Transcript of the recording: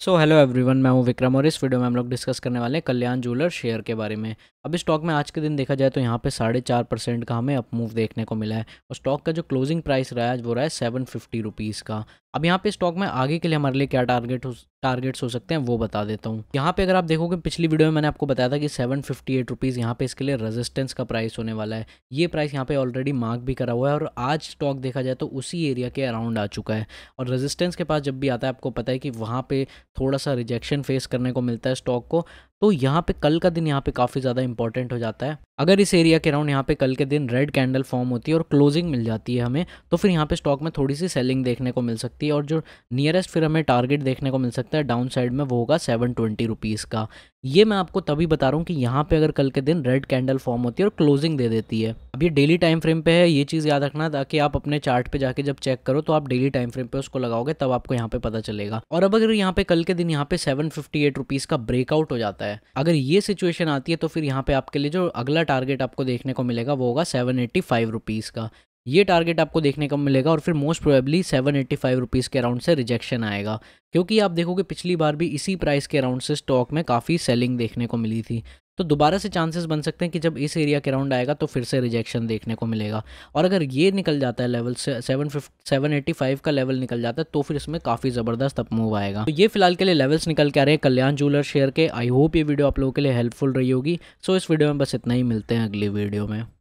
so hello everyone मैं हूं विक्रम और इस वीडियो में हम लोग डिस्कस करने वाले हैं कल्याण ज्वेलर शेयर के बारे में अब इस स्टॉक में आज के दिन देखा जाए तो यहाँ पे साढ़े चार परसेंट का हमें अप मूव देखने को मिला है और स्टॉक का जो क्लोजिंग प्राइस रहा है वो रहा है सेवन फिफ्टी रुपीज़ का अब यहाँ पे स्टॉक में आगे के लिए हमारे लिए क्या टारगेट हो टारगेट्स हो सकते हैं वो बता देता हूँ यहाँ पे अगर आप देखोगे पिछली वीडियो में मैंने आपको बताया था कि सेवन फिफ्टी एट रुपीज़ यहाँ पे इसके लिए रेजिस्टेंस का प्राइस होने वाला है ये प्राइस यहाँ पे ऑलरेडी मार्क भी करा हुआ है और आज स्टॉक देखा जाए तो उसी एरिया के अराउंड आ चुका है और रजिस्टेंस के पास जब भी आता है आपको पता है कि वहाँ पर थोड़ा सा रिजेक्शन फेस करने को मिलता है स्टॉक को तो यहाँ पे कल का दिन यहाँ पे काफ़ी ज़्यादा इंपॉर्टेंट हो जाता है अगर इस एरिया के अराउंड यहाँ पे कल के दिन रेड कैंडल फॉर्म होती है और क्लोजिंग मिल जाती है हमें तो फिर यहाँ पे स्टॉक में थोड़ी सी सेलिंग देखने को मिल सकती है और जो नियरेस्ट फिर हमें टारगेट देखने को मिल सकता है डाउन साइड में वो होगा सेवन ट्वेंटी रुपीज़ का ये मैं आपको तभी बता रहा हूँ कि यहाँ पर अगर कल के दिन रेड कैंडल फॉर्म होती है और क्लोजिंग दे देती है अब ये डेली टाइम फ्रेम पे है ये चीज़ याद रखना ताकि आप अपने चार्ट पे जाके जब चेक करो तो आप डेली टाइम फ्रेम पे उसको लगाओगे तब आपको यहाँ पे पता चलेगा और अब अगर यहाँ पे कल के दिन यहाँ पे सेवन फिफ्टी एट रुपीज़ का ब्रेकआउट हो जाता है अगर ये सिचुएशन आती है तो फिर यहाँ पे आपके लिए जो अगला टारगेट आपको देखने को मिलेगा वो होगा सेवन एट्टी फाइव रुपीज़ का ये टारगेट आपको देखने को मिलेगा और फिर most probably seven eighty five rupees के अराउंड से रिजेक्शन आएगा क्योंकि आप देखोगे पिछली बार भी इसी प्राइस के अराउंड से स्टॉक में काफ़ी सेलिंग देखने को मिली थी तो दोबारा से चांसेस बन सकते हैं कि जब इस एरिया के राउंड आएगा तो फिर से रिजेक्शन देखने को मिलेगा और अगर ये निकल जाता है level seven seven eighty five का लेवल निकल जाता है तो फिर इसमें काफ़ी ज़बरदस्त अप मूव आएगा तो ये फिलहाल के लिए लेवल्स निकल के आ रहे हैं कल्याण जूलर शेयर के आई होप ये वीडियो आप लोगों के लिए हेल्पफुल रही होगी सो इस वीडियो में बस इतना ही मिलते हैं अगली वीडियो में